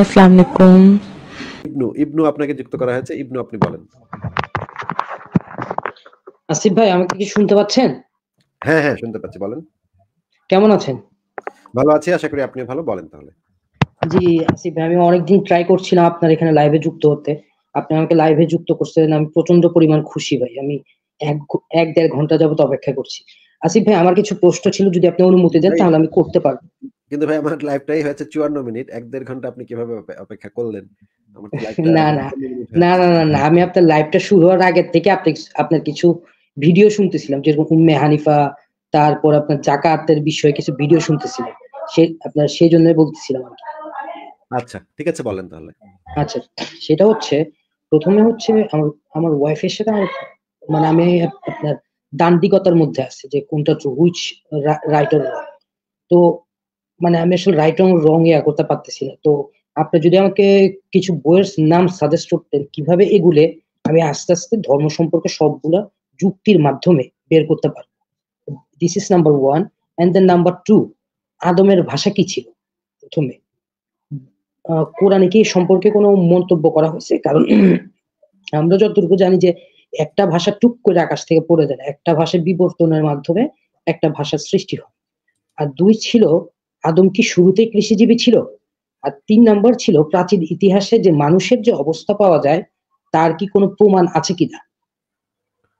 আসসালামু আলাইকুম ইবনু ইবনু আপনাকে যুক্ত করা হয়েছে ইবনু আপনি বলেন আসিফ ভাই আমাকে কি শুনতে পাচ্ছেন হ্যাঁ হ্যাঁ শুনতে পাচ্ছি বলেন কেমন আছেন ভালো আছি আশা করি আপনি ভালো বলেন তাহলে জি আসিফ ভাই আমি অনেকদিন ট্রাই করছিলাম আপনার এখানে লাইভে যুক্ত হতে আপনি আমাকে লাইভে যুক্ত করছেন আমি প্রচন্ড পরিমাণ খুশি ভাই আমি এক এক দেড় ঘন্টা যাবত অপেক্ষা করছি আসিফ ভাই আমার কিছু প্রশ্ন ছিল যদি আপনি অনুমতি দেন তাহলে আমি করতে পারবো কিন্তু ভাই আমার লাইফটাই হয়েছে চুয়ান্ন মিনিট এক দেড় ঘন্টা আপনি কিভাবে অপেক্ষা করলেন না না না না না আমি আপনার লাইভটা শুরু হওয়ার আগে থেকে আপনি আপনার কিছু ভিডিও শুনতেছিলাম যেরকম উম্মে হানিফা তারপর আপনার জাকাতের বিষয়ে কিছু ভিডিও শুনতেছিলাম সে আপনার সেই জন্যই বলতেছিলাম আর কি আচ্ছা ঠিক আছে বলেন তাহলে আচ্ছা সেটা হচ্ছে প্রথমে হচ্ছে আমার আমার ওয়াইফের সাথে আমার মানে আমি আপনার দান্তিকতার মধ্যে আছে যে কোনটা হুইচ রাইটার তো মানে আমি আসলে রাইট রং রং ইয়া করতে পারতেছি না তো আপনি যদি আমাকে কিছু বইয়ের নাম সাজেস্ট করতেন কিভাবে এগুলে আমি আস্তে আস্তে ধর্ম সম্পর্কে সবগুলা যুক্তির মাধ্যমে বের করতে পারবো this is number one and then number two আদমের ভাষা কি ছিল প্রথমে কোরআনে কি সম্পর্কে কোনো মন্তব্য করা হয়েছে কারণ আমরা যতটুকু জানি যে একটা ভাষা টুক করে আকাশ থেকে পড়ে যায় একটা ভাষা বিবর্তনের মাধ্যমে একটা ভাষার সৃষ্টি হয় আর দুই ছিল আদম কি শুরুতে কৃষিজীবী ছিল আর তিন নম্বর ছিল প্রাচীন ইতিহাসে যে মানুষের যে অবস্থা পাওয়া যায় তার কি কোনো প্রমাণ আছে কিনা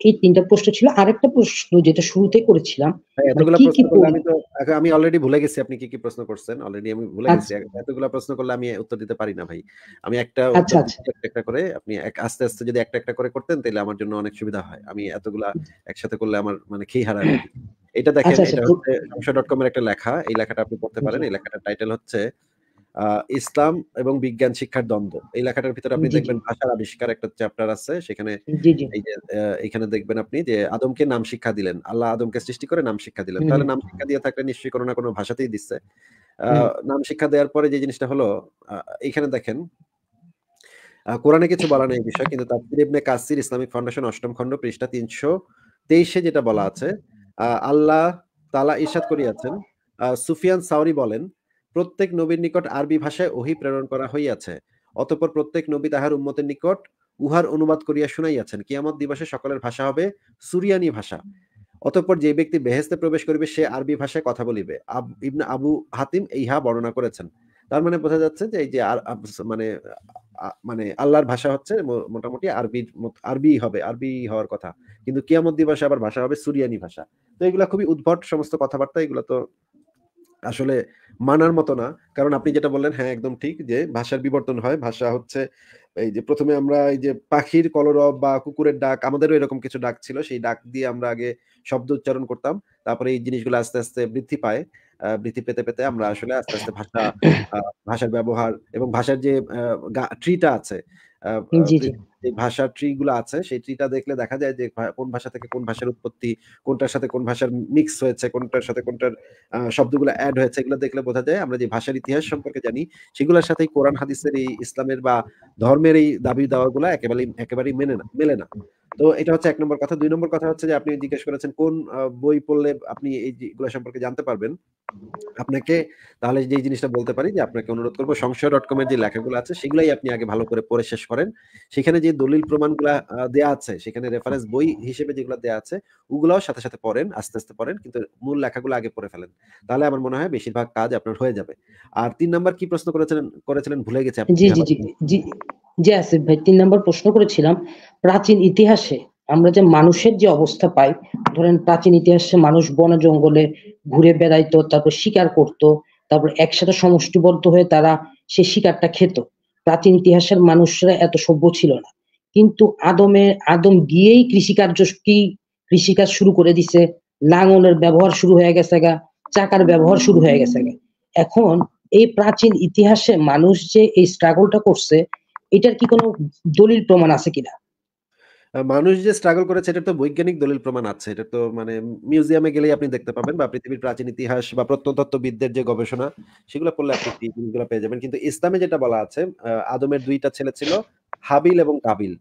এই তিনটা প্রশ্ন ছিল আরেকটা প্রশ্ন যেটা শুরুতে করেছিলাম মানে আমি অলরেডি ভুলে গেছি আপনি কি কি প্রশ্ন করছেন অলরেডি আমি ভুলে গেছি আচ্ছা। এতগুলা প্রশ্ন করলে আমি উত্তর দিতে পারি না ভাই আমি একটা আচ্ছা, আচ্ছা। একটা করে আপনি আস্তে আস্তে যদি একটা একটা করে করতেন তাহলে আমার জন্য অনেক সুবিধা হয় আমি এতগুলা একসাথে করলে আমার মানে খেয়ে হারাবে এটা দেখেন আচ্ছা, আচ্ছা, এটা হচ্ছে কম এর একটা লেখা এই লেখাটা আপনি পড়তে পারেন এই লেখাটার টাইটেল হচ্ছে ইসলাম এবং বিজ্ঞান শিক্ষার দ্বন্দ্ব এই লেখাটার ভিতরে আপনি দেখবেন ভাষার আবিষ্কার একটা চ্যাপ্টার আছে সেখানে এখানে দেখবেন আপনি যে আদমকে নাম শিক্ষা দিলেন আল্লাহ আদমকে সৃষ্টি করে নাম শিক্ষা দিলেন তাহলে নাম শিক্ষা দিয়ে থাকলে নিশ্চয়ই কোনো না কোনো ভাষাতেই দিচ্ছে নাম শিক্ষা দেওয়ার পরে যে জিনিসটা হলো এখানে দেখেন কোরআনে কিছু বলা নেই বিষয় কিন্তু তাফসীর ইবনে কাসির ইসলামিক ফাউন্ডেশন অষ্টম খণ্ড পৃষ্ঠা তিনশো তেইশে যেটা বলা আছে আল্লাহ তালা ইরশাদ করিয়াছেন সুফিয়ান সাউরি বলেন প্রত্যেক নবীর নিকট আরবি ভাষায় ওহি প্রেরণ করা হইয়াছে অতপর প্রত্যেক নবী তাহার উম্মতের নিকট উহার অনুবাদ করিয়া শুনাইয়াছেন কিয়ামত দিবসে সকলের ভাষা হবে সুরিয়ানি ভাষা অতপর যে ব্যক্তি বেহেস্তে প্রবেশ করিবে সে আরবি ভাষায় কথা বলিবে ইবনা আবু হাতিম ইহা বর্ণনা করেছেন তার মানে বোঝা যাচ্ছে যে এই যে মানে মানে আল্লাহর ভাষা হচ্ছে মোটামুটি আরবির আরবি হবে আরবি হওয়ার কথা কিন্তু কিয়ামত দিবসে আবার ভাষা হবে সুরিয়ানি ভাষা তো এগুলা খুবই উদ্ভট সমস্ত কথাবার্তা এগুলো তো আসলে মানার মতো না কারণ আপনি যেটা বললেন হ্যাঁ একদম ঠিক যে ভাষার বিবর্তন হয় ভাষা হচ্ছে এই যে প্রথমে আমরা এই যে পাখির কলরব বা কুকুরের ডাক আমাদেরও এরকম কিছু ডাক ছিল সেই ডাক দিয়ে আমরা আগে শব্দ উচ্চারণ করতাম তারপরে এই জিনিসগুলো আস্তে আস্তে বৃদ্ধি পায় বৃদ্ধি পেতে পেতে আমরা আসলে আস্তে আস্তে ভাষা ভাষার ব্যবহার এবং ভাষার যে ট্রিটা আছে ভাষার ট্রি গুলো আছে সেই ট্রিটা দেখলে দেখা যায় যে কোন ভাষা থেকে কোন ভাষার উৎপত্তি কোনটার সাথে কোন ভাষার মিক্স হয়েছে কোনটার সাথে কোনটার শব্দগুলো অ্যাড হয়েছে এগুলো দেখলে বোঝা যায় আমরা যে ভাষার ইতিহাস সম্পর্কে জানি সেগুলোর সাথে কোরআন হাদিসের এই ইসলামের বা ধর্মের এই দাবি দাওয়া গুলা একেবারেই একেবারেই মেনে না মেলে না তো এটা হচ্ছে এক নম্বর কথা দুই নম্বর কথা হচ্ছে যে আপনি জিজ্ঞেস করেছেন কোন বই পড়লে আপনি এইগুলো সম্পর্কে জানতে পারবেন আপনাকে তাহলে যে জিনিসটা বলতে পারি যে আপনাকে অনুরোধ করবো সংশয় ডট কম এর যে লেখাগুলো আছে সেগুলাই আপনি আগে ভালো করে পড়ে শেষ করেন সেখানে যে দলিল প্রমাণগুলো দেয়া আছে সেখানে রেফারেন্স বই হিসেবে যেগুলো দেয়া আছে ওগুলাও সাথে সাথে পড়েন আস্তে আস্তে পড়েন কিন্তু মূল লেখাগুলো আগে পড়ে ফেলেন তাহলে আমার মনে হয় বেশিরভাগ কাজ আপনার হয়ে যাবে আর তিন নম্বর কি প্রশ্ন করেছিলেন করেছিলেন ভুলে গেছে আপনি জি জি জি জি আসিফ ভাই তিন নম্বর প্রশ্ন করেছিলাম প্রাচীন ইতিহাসে আমরা যে মানুষের যে অবস্থা পাই ধরেন প্রাচীন ইতিহাসে মানুষ বন জঙ্গলে ঘুরে বেড়াইতো তারপর শিকার করত তারপর একসাথে সমষ্টিবদ্ধ হয়ে তারা সে শিকারটা খেত প্রাচীন ইতিহাসের মানুষরা এত সভ্য ছিল না কিন্তু আদমে আদম গিয়েই কৃষিকার্য কি কৃষিকাজ শুরু করে দিছে লাঙলের ব্যবহার শুরু হয়ে গেছে গা চাকার ব্যবহার শুরু হয়ে গেছে গা এখন এই প্রাচীন ইতিহাসে মানুষ যে এই স্ট্রাগলটা করছে এটার কি কোনো দলিল প্রমাণ আছে কিনা মানুষ যে স্ট্রাগল করেছে এটা তো বৈজ্ঞানিক দলিল প্রমাণ আছে। এটা তো মানে মিউজিয়ামে গেলেই আপনি দেখতে পাবেন বা পৃথিবীর প্রাচীন ইতিহাস বা প্রত্নতত্ত্ববিদদের যে গবেষণা সেগুলো পড়লে আপনি জিনিসগুলো পেয়ে যাবেন। কিন্তু ইসলামে যেটা বলা আছে আদমের দুইটা ছেলে ছিল হাবিল এবং কাবিল।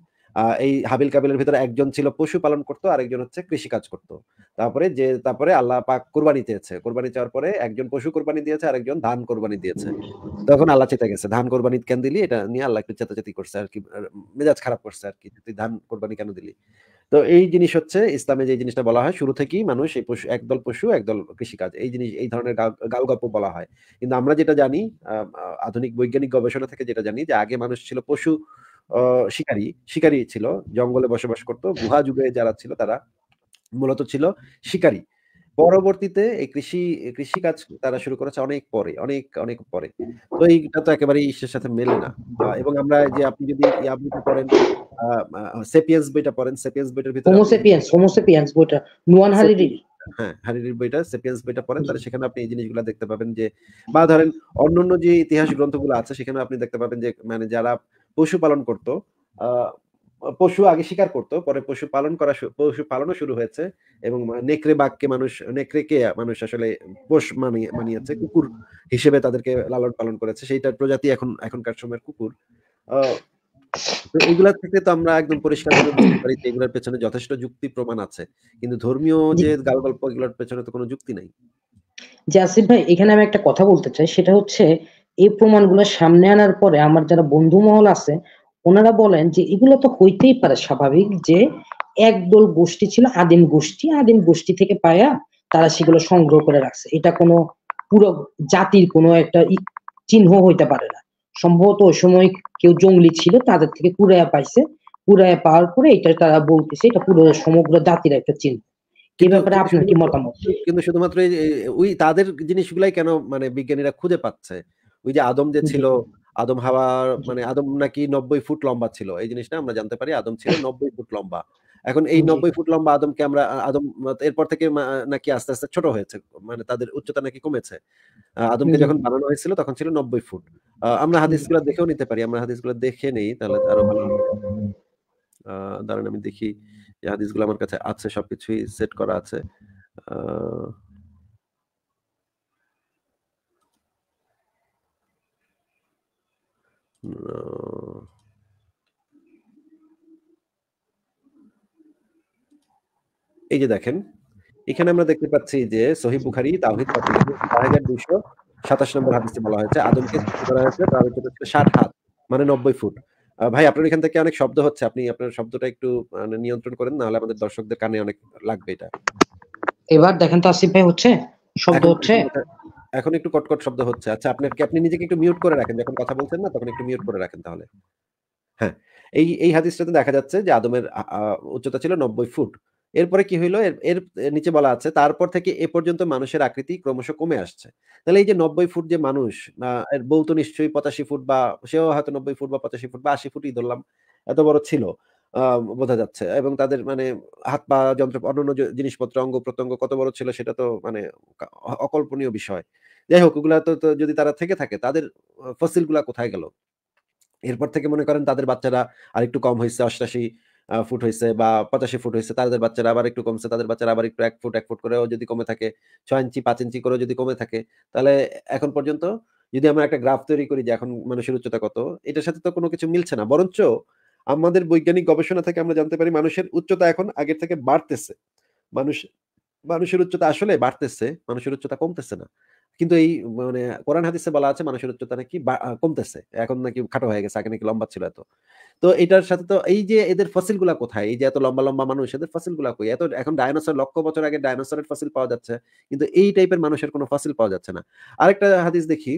এই হাবিল কাবিলের ভিতরে একজন ছিল পশু পালন করতো আরেকজন হচ্ছে কৃষি কাজ করত তারপরে যে তারপরে আল্লাহ পাক কোরবানি চেয়েছে কোরবানি চাওয়ার পরে একজন পশু কোরবানি দিয়েছে আরেকজন ধান কোরবানি দিয়েছে তখন আল্লাহ চেতে গেছে ধান কোরবানি কেন দিলি এটা নিয়ে আল্লাহ একটু চেতাচেতি করছে আর কি মেজাজ খারাপ করছে আর কি তুই ধান কোরবানি কেন দিলি তো এই জিনিস হচ্ছে ইসলামে যে জিনিসটা বলা হয় শুরু থেকেই মানুষ এই পশু একদল পশু একদল কৃষিকাজ এই জিনিস এই ধরনের গাল গল্প বলা হয় কিন্তু আমরা যেটা জানি আধুনিক বৈজ্ঞানিক গবেষণা থেকে যেটা জানি যে আগে মানুষ ছিল পশু শিকারী শিকারী ছিল জঙ্গলে বসবাস করত গুহা যুগে যারা ছিল তারা মূলত ছিল শিকারী পরবর্তীতে এই কৃষি কাজ তারা শুরু করেছে অনেক পরে অনেক অনেক পরে তো এইটা তো একেবারে ঈশ্বরের সাথে মেলে না এবং আমরা যে আপনি যদি ইয়াবুটা পড়েন সেপিয়েন্স বইটা পড়েন সেপিয়েন্স বইটার ভিতরে হোমোসেপিয়েন্স হোমোসেপিয়েন্স বইটা নুয়ান হারিরি হ্যাঁ বইটা সেপিয়েন্স বইটা পড়েন তাহলে সেখানে আপনি এই জিনিসগুলো দেখতে পাবেন যে বা ধরেন অন্যান্য যে ইতিহাস গ্রন্থগুলো আছে সেখানে আপনি দেখতে পাবেন যে মানে যারা পশু পালন করত পশু আগে শিকার করত পরে পশু পালন করা পশু পালনও শুরু হয়েছে এবং নেকড়ে বাঘকে মানুষ নেকড়েকে মানুষ আসলে পোষ মানিয়ে মানিয়েছে কুকুর হিসেবে তাদেরকে লালন পালন করেছে সেইটার প্রজাতি এখন এখনকার সময়ের কুকুর তো এগুলা থেকে তো আমরা একদম পরিষ্কার করে বুঝতে পারি এগুলোর পেছনে যথেষ্ট যুক্তি প্রমাণ আছে কিন্তু ধর্মীয় যে গালগল্প এগুলোর পেছনে তো কোনো যুক্তি নাই জাসিফ ভাই এখানে আমি একটা কথা বলতে চাই সেটা হচ্ছে এই প্রমাণগুলো সামনে আনার পরে আমার যারা বন্ধু মহল আছে ওনারা বলেন যে এগুলো তো হইতেই পারে স্বাভাবিক যে একদল গোষ্ঠী ছিল আদিম গোষ্ঠী আদিম গোষ্ঠী থেকে পায়া তারা সেগুলো সংগ্রহ করে রাখছে এটা কোনো পুরো জাতির কোনো একটা চিহ্ন হইতে পারে না সম্ভবত ওই সময় কেউ জঙ্গলি ছিল তাদের থেকে কুড়াইয়া পাইছে কুড়াইয়া পাওয়ার পরে এটা তারা বলতেছে এটা পুরো সমগ্র জাতির একটা চিহ্ন এই ব্যাপারে কি মতামত কিন্তু শুধুমাত্র ওই তাদের জিনিসগুলাই কেন মানে বিজ্ঞানীরা খুঁজে পাচ্ছে ওই যে আদম যে ছিল আদম হাওয়ার মানে আদম নাকি নব্বই ফুট লম্বা ছিল এই জিনিসটা আমরা জানতে পারি আদম ছিল নব্বই ফুট লম্বা এখন এই নব্বই ফুট লম্বা আদমকে আমরা আদম এরপর থেকে নাকি আস্তে আস্তে ছোট হয়েছে মানে তাদের উচ্চতা নাকি কমেছে আদমকে যখন বানানো হয়েছিল তখন ছিল নব্বই ফুট আমরা হাদিস গুলো দেখেও নিতে পারি আমরা হাদিস গুলো দেখে নেই তাহলে আরো ভালো দাঁড়ান আমি দেখি হাদিস গুলো আমার কাছে আছে সবকিছুই সেট করা আছে আহ No. এই যে দেখেন এখানে আমরা দেখতে পাচ্ছি যে সহি বুখারি তাহিদ দুইশো সাতাশ নম্বর হাদিসে বলা হয়েছে আদমকে করা হয়েছে তার হচ্ছে ষাট হাত মানে নব্বই ফুট ভাই আপনার এখান থেকে অনেক শব্দ হচ্ছে আপনি আপনার শব্দটা একটু মানে নিয়ন্ত্রণ করেন নাহলে আমাদের দর্শকদের কানে অনেক লাগবে এটা এবার দেখেন তো আসিফ ভাই হচ্ছে শব্দ হচ্ছে এখন একটু কটকট শব্দ হচ্ছে আচ্ছা আপনার কি আপনি নিজেকে একটু মিউট করে রাখেন যখন কথা বলছেন না তখন একটু মিউট করে রাখেন তাহলে হ্যাঁ এই এই হাদিসটাতে দেখা যাচ্ছে যে আদমের উচ্চতা ছিল নব্বই ফুট এরপরে কি হইলো এর নিচে বলা আছে তারপর থেকে এ পর্যন্ত মানুষের আকৃতি ক্রমশ কমে আসছে তাহলে এই যে নব্বই ফুট যে মানুষ এর বউ তো নিশ্চয়ই পঁচাশি ফুট বা সেও হয়তো নব্বই ফুট বা পঁচাশি ফুট বা আশি ফুটই ধরলাম এত বড় ছিল বোঝা যাচ্ছে এবং তাদের মানে হাত পা যন্ত্র অন্যান্য জিনিসপত্র অঙ্গ প্রত্যঙ্গ কত বড় ছিল সেটা তো মানে অকল্পনীয় বিষয় যাই হোক ওগুলা তো যদি তারা থেকে থাকে তাদের গুলা কোথায় গেল এরপর থেকে মনে করেন তাদের বাচ্চারা আর একটু কম হয়েছে অষ্টাশি ফুট হয়েছে বা পঁচাশি ফুট হয়েছে তাদের বাচ্চারা আবার একটু কমছে তাদের বাচ্চারা আবার একটু এক ফুট এক ফুট করেও যদি কমে থাকে ছয় ইঞ্চি পাঁচ ইঞ্চি করেও যদি কমে থাকে তাহলে এখন পর্যন্ত যদি আমরা একটা গ্রাফ তৈরি করি যে এখন মানুষের উচ্চতা কত এটার সাথে তো কোনো কিছু মিলছে না বরঞ্চ আমাদের বৈজ্ঞানিক গবেষণা থেকে আমরা জানতে পারি মানুষের উচ্চতা এখন আগের থেকে বাড়তেছে মানুষ মানুষের উচ্চতা আসলে বাড়তেছে মানুষের উচ্চতা কমতেছে না কিন্তু এই মানে কোরআন হাদিসে বলা আছে মানুষের উচ্চতা নাকি কমতেছে এখন নাকি খাটো হয়ে গেছে আগে নাকি লম্বা ছিল এত তো এটার সাথে তো এই যে এদের ফসিল গুলা কোথায় এই যে এত লম্বা লম্বা মানুষ এদের ফসিল গুলা কই এত এখন ডায়নোসর লক্ষ বছর আগে ডায়নোসরের ফসিল পাওয়া যাচ্ছে কিন্তু এই টাইপের মানুষের কোনো ফসিল পাওয়া যাচ্ছে না আরেকটা হাদিস দেখি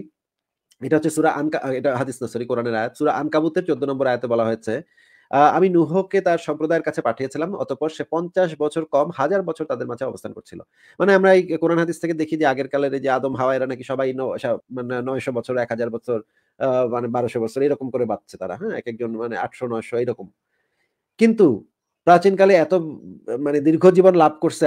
এটা হচ্ছে সুরা আনকা এটা হাদিস না সরি কোরআনের আয়াত সুরা আনকাবুতের চোদ্দ নম্বর আয়াতে বলা হয়েছে আমি নুহকে তার সম্প্রদায়ের কাছে পাঠিয়েছিলাম অতপর সে পঞ্চাশ বছর কম হাজার বছর তাদের মাঝে অবস্থান করছিল মানে আমরা এই কোরআন হাদিস থেকে দেখি যে আগের কালের যে আদম হাওয়া এরা নাকি সবাই মানে নয়শো বছর এক হাজার বছর মানে বারোশো বছর এরকম করে বাঁচছে তারা হ্যাঁ এক একজন মানে আটশো নয়শো এরকম কিন্তু প্রাচীনকালে এত মানে দীর্ঘ জীবন লাভ করছে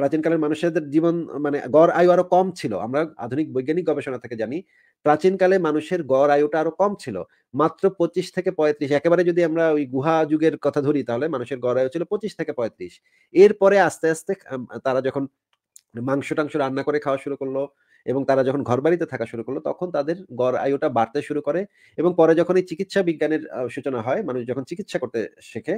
প্রাচীনকালের মানুষের জীবন মানে গড় আয়ু আরো কম ছিল আমরা আধুনিক বৈজ্ঞানিক গবেষণা থেকে জানি প্রাচীনকালে মানুষের গড় আয়ুটা আরো কম ছিল মাত্র পঁচিশ থেকে পঁয়ত্রিশ একেবারে যদি আমরা ওই গুহা যুগের কথা ধরি তাহলে মানুষের গড় আয়ু ছিল পঁচিশ থেকে পঁয়ত্রিশ এরপরে আস্তে আস্তে তারা যখন মাংস টাংস রান্না করে খাওয়া শুরু করলো এবং তারা যখন ঘর বাড়িতে থাকা শুরু করলো তখন তাদের গড় আয়ুটা বাড়তে শুরু করে এবং পরে যখন এই চিকিৎসা বিজ্ঞানের সূচনা হয় মানুষ যখন চিকিৎসা করতে শেখে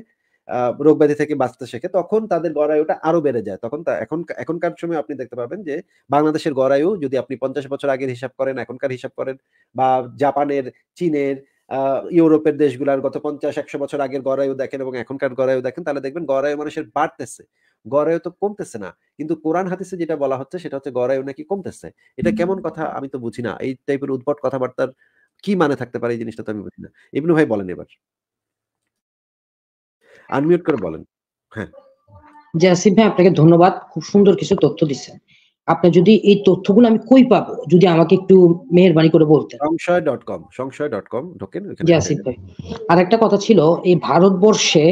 রোগ ব্যাধি থেকে বাঁচতে শেখে তখন তাদের গড়ায়ুটা আরো বেড়ে যায় তখন এখন এখনকার সময় আপনি দেখতে পাবেন যে বাংলাদেশের গড়ায়ু যদি আপনি পঞ্চাশ বছর আগের হিসাব করেন এখনকার হিসাব করেন বা জাপানের চীনের ইউরোপের দেশগুলার গত পঞ্চাশ একশো বছর আগের গড়ায়ু দেখেন এবং এখনকার গড়ায়ু দেখেন তাহলে দেখবেন গড়ায়ু মানুষের বাড়তেছে গড়ায়ু তো কমতেছে না কিন্তু কোরআন হাতিসে যেটা বলা হচ্ছে সেটা হচ্ছে গড়ায়ু নাকি কমতেছে এটা কেমন কথা আমি তো বুঝি না এই টাইপের উদ্ভট কথাবার্তার কি মানে থাকতে পারে এই জিনিসটা তো আমি বুঝি না ইবনু ভাই বলেন এবার আনমিউট করে বলেন হ্যাঁ জাসিম ভাই আপনাকে ধন্যবাদ খুব সুন্দর কিছু তথ্য দিচ্ছেন আপনি যদি এই তথ্যগুলো আমি কই পাবো যদি আমাকে একটু মেহরবানি করে বলতেন সংশয় সংশয় ডট কম ঢোকেন জাসিম ভাই আর একটা কথা ছিল এই ভারতবর্ষে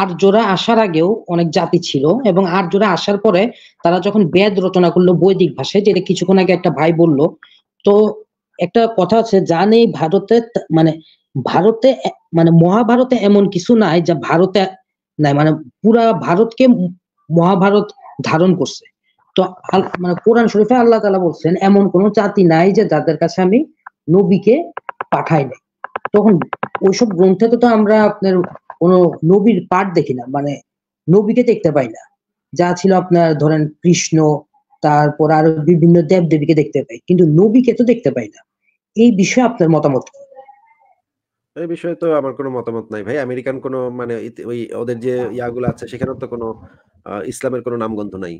আর জোড়া আসার আগেও অনেক জাতি ছিল এবং আর জোড়া আসার পরে তারা যখন বেদ রচনা করলো বৈদিক ভাষায় যেটা কিছুক্ষণ আগে একটা ভাই বলল তো একটা কথা আছে জানে ভারতে মানে ভারতে মানে মহাভারতে এমন কিছু নাই যা ভারতে নাই মানে পুরা ভারতকে মহাভারত ধারণ করছে তো মানে কোরআন শরীফে আল্লাহ তালা বলছেন এমন কোন জাতি নাই যে যাদের কাছে আমি নবীকে পাঠাই নাই তখন ওইসব গ্রন্থে তো আমরা আপনার কোন নবীর পাঠ দেখি না মানে নবীকে দেখতে পাই না যা ছিল আপনার ধরেন কৃষ্ণ তারপর আরো বিভিন্ন দেব দেবীকে দেখতে পাই কিন্তু নবীকে তো দেখতে পাই না এই বিষয়ে আপনার মতামত কি এই বিষয়ে তো আমার কোনো মতামত নাই ভাই আমেরিকান কোনো মানে ওই ওদের যে আচ্ছা। ইয়াগুলো আছে সেখানে তো কোনো ইসলামের কোনো নামগন্ধ নাই।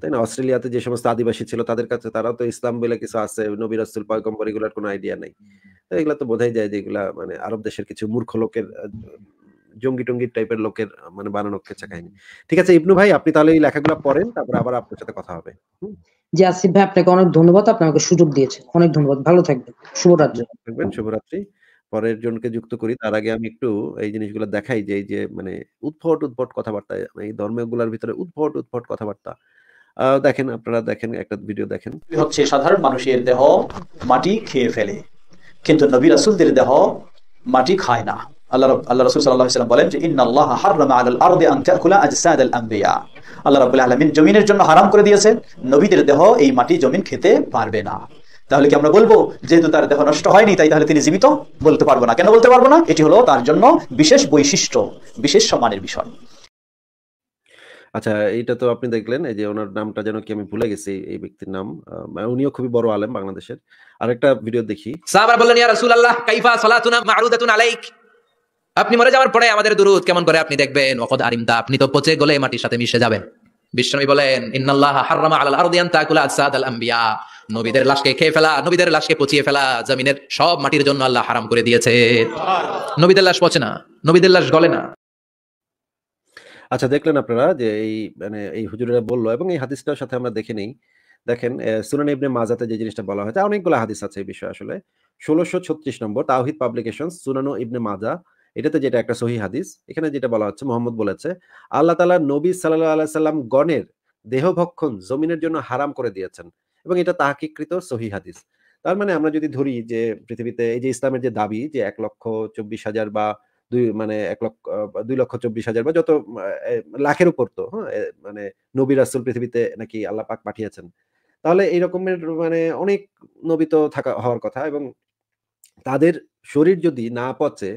তাই না? অস্ট্রেলিয়াতে যে সমস্ত আদিবাসী ছিল তাদের কাছে তারাও তো ইসলাম বলে কিছু আছে। নবী রাসূল পয়গম্বর এগুলার কোনো আইডিয়া নাই। তো এগুলা তো বোঝাই যায় যে এগুলা মানে আরব দেশের কিছু মূর্খ লোকের জঙ্গি-টঙ্গি টাইপের লোকের মানে বানানো খেচ্ছা কাহিনী। ঠিক আছে ইবনু ভাই আপনি তাহলে এই লেখাগুলো পড়েন তারপরে আবার আপনার সাথে কথা হবে। জি আসিফ ভাই আপনাকে অনেক ধন্যবাদ। আপনাকে সুযোগ দিয়েছে অনেক ধন্যবাদ। ভালো থাকবেন। শুভরাত্রি। থাকবেন শুভরাত্রি। পরের জনকে যুক্ত করি তার আগে আমি একটু এই জিনিসগুলো দেখাই যে এই যে মানে উদ্ভট উদ্ভট কথাবার্তা মানে এই ধর্মগুলার ভিতরে উদ্ভট উদ্ভট কথাবার্তা দেখেন আপনারা দেখেন একটা ভিডিও দেখেন হচ্ছে সাধারণ মানুষের দেহ মাটি খেয়ে ফেলে কিন্তু নবী রাসুলদের দেহ মাটি খায় না আল্লাহ আল্লাহ বলেন যে ইন্নাল্লাহ হাররামা আলাল আমবিয়া আল্লাহ রাব্বুল আলামিন জমিনের জন্য হারাম করে দিয়েছেন নবীদের দেহ এই মাটি জমিন খেতে পারবে না তাহলে কি আমরা বলবো যেহেতু তার দেহ নষ্ট হয়নি তাই তাহলে তিনি জীবিত বলতে পারবো না কেন বলতে পারবো না এটি হলো তার জন্য বিশেষ বৈশিষ্ট্য বিশেষ সম্মানের বিষয় আচ্ছা এটা তো আপনি দেখলেন এই যে ওনার নামটা যেন কি আমি ভুলে গেছি এই ব্যক্তির নাম মানে উনিও খুবই বড় আলেম বাংলাদেশের আরেকটা ভিডিও দেখি সাহাবা বললেন ইয়া রাসূলুল্লাহ কাইফা সালাতুনা মা'রুদাতুন আলাইক আপনি মরে যাওয়ার পরে আমাদের দুরুদ কেমন করে আপনি দেখবেন ওকদ আরিমদা আপনি তো পচে গলে মাটির সাথে মিশে যাবেন বিশ্বনবী বলেন ইন্নাল্লাহ হাররামা আলাল আরদি আন তাকুলা আসাদ আল আম্বিয়া নবীদের লাশকে খেয়ে ফেলা নবীদের লাশকে পচিয়ে ফেলা জমিনের সব মাটির জন্য আল্লাহ হারাম করে দিয়েছে নবীদের লাশ পচে না নবীদের লাশ গলে না আচ্ছা দেখলেন আপনারা যে এই মানে এই হুজুরেরা বললো এবং এই হাদিসটার সাথে আমরা দেখে নেই দেখেন সুনান ইবনে মাজাতে যে জিনিসটা বলা হয়েছে অনেকগুলো হাদিস আছে এই বিষয়ে আসলে ষোলোশো ছত্রিশ নম্বর তাওহিদ পাবলিকেশন সুনানো ইবনে মাজা এটাতে যেটা একটা সহি হাদিস এখানে যেটা বলা হচ্ছে মোহাম্মদ বলেছে আল্লাহ তালা নবী সাল্লাহ আল্লাহ সাল্লাম গণের দেহভক্ষণ জমিনের জন্য হারাম করে দিয়েছেন এবং এটা তাহাকিকৃত সহি হাদিস তার মানে আমরা যদি ধরি যে পৃথিবীতে এই যে ইসলামের যে দাবি যে এক লক্ষ চব্বিশ হাজার বা দুই মানে এক লক্ষ দুই লক্ষ চব্বিশ হাজার বা যত লাখের উপর তো হ্যাঁ মানে নবী রাসুল পৃথিবীতে নাকি আল্লাহ পাক পাঠিয়েছেন তাহলে এই রকমের মানে অনেক নবী তো থাকা হওয়ার কথা এবং তাদের শরীর যদি না পচে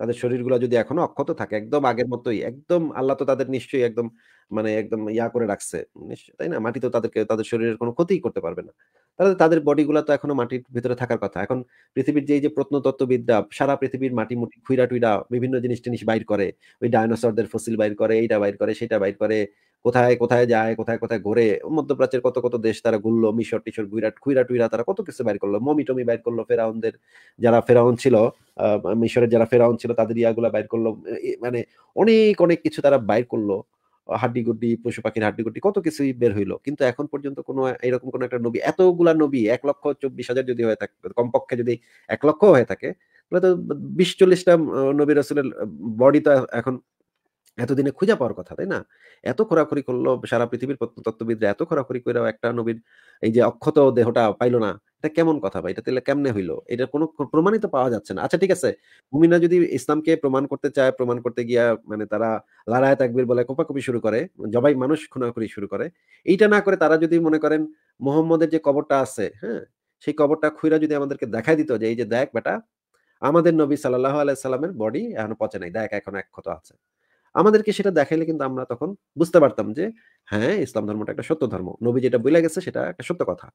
তাদের শরীরগুলো যদি এখনো অক্ষত থাকে একদম আগের মতোই একদম আল্লাহ তো তাদের নিশ্চয়ই একদম মানে একদম ইয়া করে রাখছে তাই না মাটি তো তাদেরকে তাদের শরীরের কোনো ক্ষতিই করতে পারবে না তাহলে তাদের বডিগুলো তো এখনো মাটির ভিতরে থাকার কথা এখন পৃথিবীর যে যে প্রত্নতত্ত্ববিদরা সারা পৃথিবীর মাটি মুটি খুইরা টুইরা বিভিন্ন জিনিস টিনিস বাইর করে ওই ডায়নোসরদের ফসিল বাইর করে এইটা বাইর করে সেটা বাইর করে কোথায় কোথায় যায় কোথায় কোথায় ঘোরে মধ্যপ্রাচ্যের কত কত দেশ তারা ঘুরলো মিশর টিশর গুইরাট খুইরা টুইরা তারা কত কিছু বাইর করলো মমি টমি বাইর করলো ফেরাউনদের যারা ফেরাউন ছিল মিশরের যারা ফেরাউন ছিল তাদের ইয়াগুলা বাইর করলো মানে অনেক অনেক কিছু তারা বাইর করলো হাড্ডি গুড্ডি পশু পাখির হাড্ডি গুড্ডি কত কিছুই বের হইলো কিন্তু এখন পর্যন্ত কোনো এরকম কোনো একটা নবী এতগুলা নবী এক লক্ষ চব্বিশ হাজার যদি হয়ে থাকে কমপক্ষে যদি এক লক্ষ হয়ে থাকে তাহলে তো বিশ চল্লিশটা নবী রসুলের বডি তো এখন এতদিনে খুঁজে পাওয়ার কথা তাই না এত খোরাখুরি করলো সারা পৃথিবীর প্রত্নতত্ত্ববিদরা এত খোরাখুরি করেও একটা নবীর এই যে অক্ষত দেহটা পাইলো না এটা কেমন কথা ভাই এটা তাহলে কেমনে হইলো এটা কোনো প্রমাণিত পাওয়া যাচ্ছে না আচ্ছা ঠিক আছে মুমিনা যদি ইসলামকে প্রমাণ করতে চায় প্রমাণ করতে গিয়া মানে তারা লারায় তাকবির বলে কোপাকুপি শুরু করে জবাই মানুষ খোনাখুরি শুরু করে এইটা না করে তারা যদি মনে করেন মোহাম্মদের যে কবরটা আছে হ্যাঁ সেই কবরটা খুঁড়া যদি আমাদেরকে দেখা দিত যে এই যে দেখ বেটা আমাদের নবী সাল্লাহ আলাই সাল্লামের বডি এখন পচে নাই দেখ এখন এক ক্ষত আছে আমাদেরকে সেটা দেখাইলে কিন্তু আমরা তখন বুঝতে পারতাম যে হ্যাঁ ইসলাম ধর্মটা একটা সত্য ধর্ম নবী যেটা বলে গেছে সেটা একটা সত্য কথা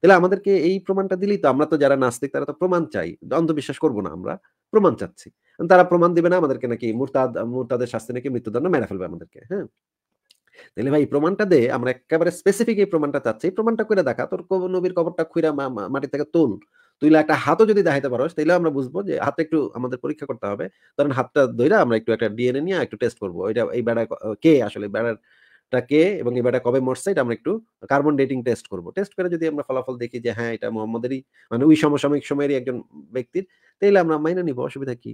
তাহলে আমাদেরকে এই প্রমাণটা দিলেই তো আমরা তো যারা নাস্তিক তারা তো প্রমাণ চাই অন্ধবিশ্বাস করবো না আমরা প্রমাণ চাচ্ছি তারা প্রমাণ দিবে না আমাদেরকে নাকি মুরতাদ মুরতাদের শাস্তি নাকি মৃত্যুদণ্ড মেরে ফেলবে আমাদেরকে হ্যাঁ তাহলে ভাই প্রমাণটা দে আমরা একেবারে স্পেসিফিক এই প্রমাণটা চাচ্ছি প্রমাণটা করে দেখা তোর নবীর কবরটা খুঁড়া মাটি থেকে তোল তুই একটা হাতও যদি দেখাইতে পারো তাইলে আমরা বুঝবো যে হাতে একটু আমাদের পরীক্ষা করতে হবে ধরেন হাতটা ধইরা আমরা একটু একটা ডিএনএ নিয়ে একটু টেস্ট করবো এটা এই বেড়া কে আসলে বেড়ার কে এবং এই বেটা কবে মরছে এটা আমরা একটু কার্বন ডেটিং টেস্ট করব টেস্ট করে যদি আমরা ফলাফল দেখি যে হ্যাঁ এটা মোহাম্মদেরই মানে ওই সমসাময়িক সময়েরই একজন ব্যক্তির তাইলে আমরা মাইনে নিব অসুবিধা কি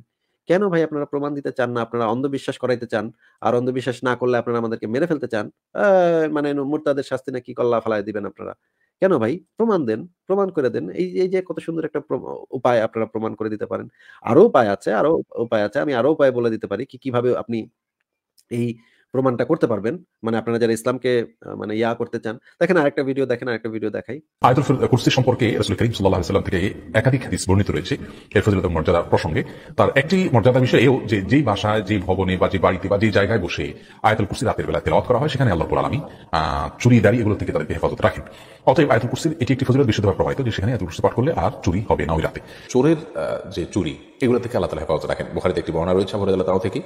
কেন ভাই আপনারা প্রমাণ দিতে চান না আপনারা অন্ধবিশ্বাস করাইতে চান আর অন্ধবিশ্বাস না করলে আপনারা আমাদেরকে মেরে ফেলতে চান মানে মোর্তাদের শাস্তি না কি কল্লা ফেলায় দিবেন আপনারা কেন ভাই প্রমাণ দেন প্রমাণ করে দেন এই এই যে কত সুন্দর একটা উপায় আপনারা প্রমাণ করে দিতে পারেন আরো উপায় আছে আরো উপায় আছে আমি আরো উপায় বলে দিতে পারি কি কিভাবে আপনি এই প্রমাণটা করতে পারবেন মানে আপনারা যারা ইসলামকে মানে ইয়া করতে চান দেখেন আরেকটা ভিডিও দেখেন আরেকটা ভিডিও দেখাই আয়াতুল কুরসি সম্পর্কে রাসূল করিম সাল্লাল্লাহু আলাইহি সাল্লাম থেকে একাধিক হাদিস বর্ণিত রয়েছে এর ফজিলত মর্যাদা প্রসঙ্গে তার একটি মর্যাদা বিষয় এও যে যেই ভাষায় যেই ভবনে বা যে বাড়িতে বা যে জায়গায় বসে আয়াতুল কুরসি রাতের বেলা তেলাওয়াত করা হয় সেখানে আল্লাহ রাব্বুল আলামিন চুরি দাঁড়ি এগুলো থেকে তাদেরকে হেফাজত রাখেন অতএব আয়াতুল কুরসি এটি একটি ফজিলত বিশুদ্ধভাবে প্রমাণিত যে সেখানে আয়াতুল কুরসি পাঠ করলে আর চুরি হবে না ওই রাতে চোরের যে চুরি এগুলো থেকে আল্লাহ তালা হেফাজত রাখেন বুখারিতে একটি বর্ণনা রয়েছে আবহাওয়া আল্লাহ তালা থেকে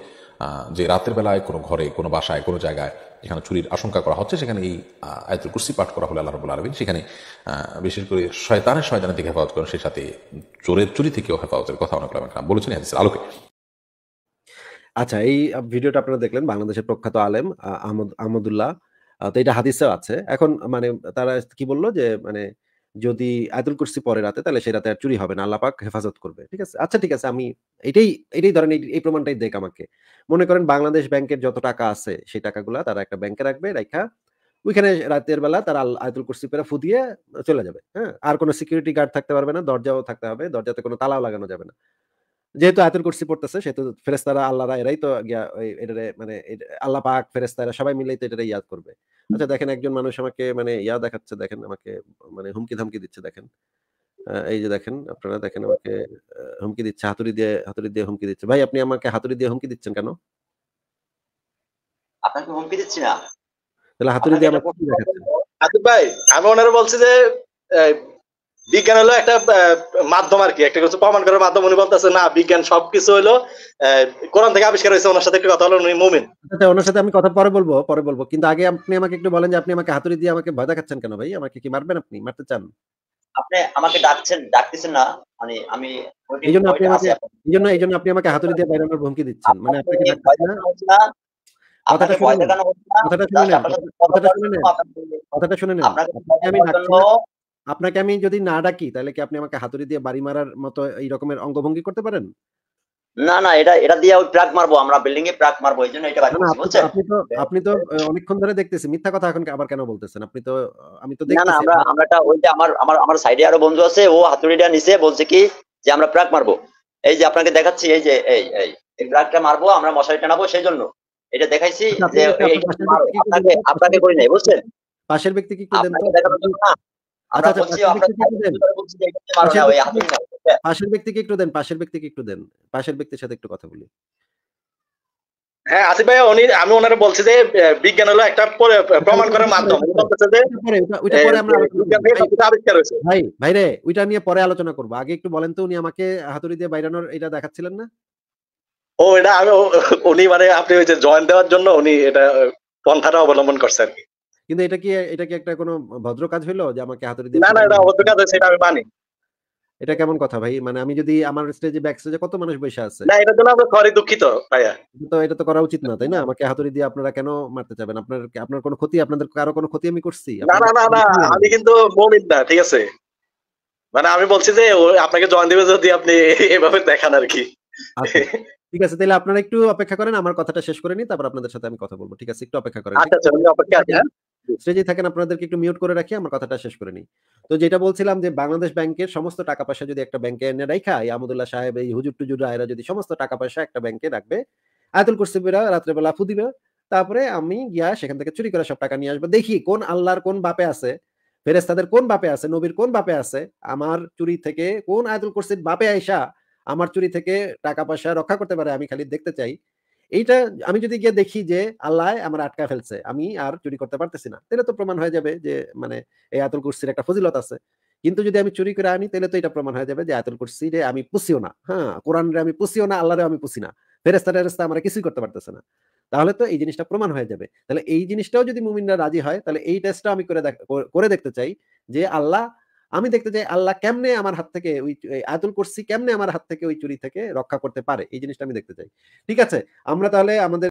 যে রাতের বেলায় কোনো ঘরে কোনো বাসায় কোনো জায়গায় এখানে চুরির আশঙ্কা করা হচ্ছে সেখানে এই আয়তুল কুর্সি পাঠ করা হলে আল্লাহ রবুল আলমিন সেখানে বিশেষ করে শয়তানের শয়তানের থেকে হেফাজত করেন সেই সাথে চোরের চুরি থেকেও হেফাজতের কথা অনেক বলেছেন হাদিসের আলোকে আচ্ছা এই ভিডিওটা আপনারা দেখলেন বাংলাদেশের প্রখ্যাত আলেম আহমদ আহমদুল্লাহ তো এটা হাদিসেও আছে এখন মানে তারা কি বললো যে মানে যদি আয়তুল কুরসি পরে রাতে তাহলে সেই রাতে আর চুরি হবে না আল্লাপাক হেফাজত করবে ঠিক আছে আচ্ছা ঠিক আছে আমি এটাই এটাই ধরেন এই প্রমাণটাই দেখ আমাকে মনে করেন বাংলাদেশ ব্যাংকের যত টাকা আছে সেই টাকাগুলা তারা একটা ব্যাংকে রাখবে রাখা ওইখানে রাতের বেলা তারা আয়তুল কুরসি পেরা ফুদিয়ে চলে যাবে হ্যাঁ আর কোনো সিকিউরিটি গার্ড থাকতে পারবে না দরজাও থাকতে হবে দরজাতে কোনো তালাও লাগানো যাবে না যেহেতু আয়তুল কুরসি পড়তেছে সেহেতু ফেরেস্তারা আল্লাহরা এরাই তো এটারে মানে আল্লাহ পাক ফেরেস্তারা সবাই মিলেই তো এটারে ইয়াদ করবে আচ্ছা দেখেন একজন মানুষ আমাকে মানে ইয়া দেখাচ্ছে দেখেন আমাকে মানে হুমকি ধমকি দিচ্ছে দেখেন এই যে দেখেন আপনারা দেখেন আমাকে হুমকি দিচ্ছে হাতুড়ি দিয়ে হাতুড়ি দিয়ে হুমকি দিচ্ছে ভাই আপনি আমাকে হাতুড়ি দিয়ে হুমকি দিচ্ছেন কেন আপনাকে হুমকি দিচ্ছি না তাহলে হাতুড়ি দিয়ে আমাকে দেখাচ্ছেন হাতুর ভাই আমি ওনারে বলছি যে বিজ্ঞান হলো একটা মাধ্যম আর কি একটা কিছু প্রমাণ করার মাধ্যম উনি বলতেছে না বিজ্ঞান সবকিছু হলো কোরআন থেকে আবিষ্কার হয়েছে ওনার সাথে একটু কথা হলো উনি মুমিন আচ্ছা, আচ্ছা, ওনার সাথে আমি কথা পরে বলবো পরে বলবো কিন্তু আগে আপনি আমাকে একটু বলেন যে আপনি আমাকে হাতুড়ি দিয়ে আমাকে ভয় দেখাচ্ছেন কেন ভাই আমাকে কি মারবেন আপনি মারতে চান আপনি আমাকে ডাকছেন ডাকতেছেন না মানে আমি এই জন্য আপনি এই জন্য এই জন্য আপনি আমাকে হাতুড়ি দিয়ে বাইরে ভুমকি দিচ্ছেন মানে আপনাকে ডাকছেন না কথাটা শুনে কথাটা শুনে কথাটা শুনে আমি ডাকছি আপনাকে আমি যদি না ডাকি তাহলে কি আপনি আমাকে হাতুড়ি দিয়ে বাড়ি মারার মতো এই রকমের অঙ্গভঙ্গি করতে পারেন না না এটা এটা দিয়ে ওই প্রাক মারবো আমরা বিল্ডিং এ প্রাক মারবো এই জন্য এটা রাখছি আপনি তো আপনি তো অনেকক্ষণ ধরে দেখতেছি মিথ্যা কথা এখন আবার কেন বলতেছেন আপনি তো আমি তো দেখতেছি না আমরা আমরা এটা ওইটা আমার আমার আমার সাইডে আরো বন্ধু আছে ও হাতুড়িটা নিছে বলছে কি যে আমরা প্রাক মারবো এই যে আপনাকে দেখাচ্ছি এই যে এই এই এই প্রাকটা মারবো আমরা মশারি টানাবো সেই জন্য এটা দেখাইছি আচ্ছা, যে আপনাকে আপনাকে করি নাই বুঝছেন পাশের ব্যক্তি কি দেন তো আচ্ছা, আচ্ছা, পাশের ব্যক্তিকে একটু দেন পাশের ব্যক্তিকে একটু দেন পাশের ব্যক্তির সাথে একটু কথা বলি হ্যাঁ আসিফ ভাই উনি আমি বলছি যে বিজ্ঞান হলো একটা প্রমাণ করার মাধ্যম পরে ভাই ভাই রে ওইটা নিয়ে পরে আলোচনা করবো আগে একটু বলেন তো উনি আমাকে হাতুড়ি দিয়ে বাইরানোর এটা দেখাচ্ছিলেন না ও এটা আমি উনি মানে আপনি ওই যে জয়েন দেওয়ার জন্য উনি এটা পন্থাটা অবলম্বন করছে আর কি কিন্তু এটা কি এটা কি একটা কোনো ভদ্র কাজ হলো যে আমাকে হাতুড়ি দিয়ে না না এটা ভদ্র কাজ সেটা আমি মানি এটা কেমন কথা ভাই মানে আমি যদি আমার স্টেজে ব্যাক স্টেজে কত মানুষ বসে আছে না এটা জন্য আমরা সরি দুঃখিত ভাইয়া তো এটা তো করা উচিত না তাই না আমাকে হাতুড়ি দিয়ে আপনারা কেন মারতে যাবেন আপনার আপনার কোনো ক্ষতি আপনাদের কারো কোনো ক্ষতি আমি করছি না না না না আমি কিন্তু মুমিন না ঠিক আছে মানে আমি বলছি যে আপনাকে জয়েন দিবে যদি আপনি এভাবে দেখান আর কি আচ্ছা, ঠিক আছে তাহলে আপনারা একটু অপেক্ষা করেন আমার কথাটা শেষ করে নি তারপর আপনাদের সাথে আমি কথা বলবো ঠিক আছে একটু অপেক্ষা করেন হ্যাঁ? আচ্ছা আচ্ছা অপেক্ষা হ্যাঁ? স্টেজে থাকেন আপনাদেরকে একটু মিউট করে রাখি আমার কথাটা শেষ করে নিই তো যেটা বলছিলাম যে বাংলাদেশ ব্যাংকের সমস্ত টাকা পয়সা যদি একটা ব্যাংকে এনে এই সাহেব এই হুজুর টুজুর আয়রা যদি সমস্ত টাকা পয়সা একটা ব্যাংকে রাখবে আয়তুল রাত্রেবেলা দিবে তারপরে আমি গিয়া সেখান থেকে চুরি করে সব টাকা নিয়ে আসবো দেখি কোন আল্লাহর কোন বাপে আছে ফেরেস্তাদের কোন বাপে আছে নবীর কোন বাপে আছে আমার চুরি থেকে কোন আয়তুল কুরসির বাপে আয়সা আমার চুরি থেকে টাকা পয়সা রক্ষা করতে পারে আমি খালি দেখতে চাই এইটা আমি যদি গিয়ে দেখি যে আল্লাহ আমার আটকা ফেলছে আমি আর চুরি করতে পারতেছি না তাহলে তো প্রমাণ হয়ে যাবে যে মানে এই আতুল কুরসির একটা ফজিলত আছে কিন্তু যদি আমি চুরি করে আনি তাহলে তো এটা প্রমাণ হয়ে যাবে যে আতুল কুরসি রে আমি পুষিও না হ্যাঁ কোরআন রে আমি পুষিও না আল্লাহরে আমি পুষি না ফেরেস্তা টেরেস্তা আমরা কিছুই করতে পারতেছে না তাহলে তো এই জিনিসটা প্রমাণ হয়ে যাবে তাহলে এই জিনিসটাও যদি মুমিনরা রাজি হয় তাহলে এই টেস্টটা আমি করে করে দেখতে চাই যে আল্লাহ আমি দেখতে চাই আল্লাহ কেমনে আমার হাত থেকে ওই আয়তুল করছি কেমনে আমার হাত থেকে ওই চুরি থেকে রক্ষা করতে পারে এই জিনিসটা আমি দেখতে চাই ঠিক আছে আমরা তাহলে আমাদের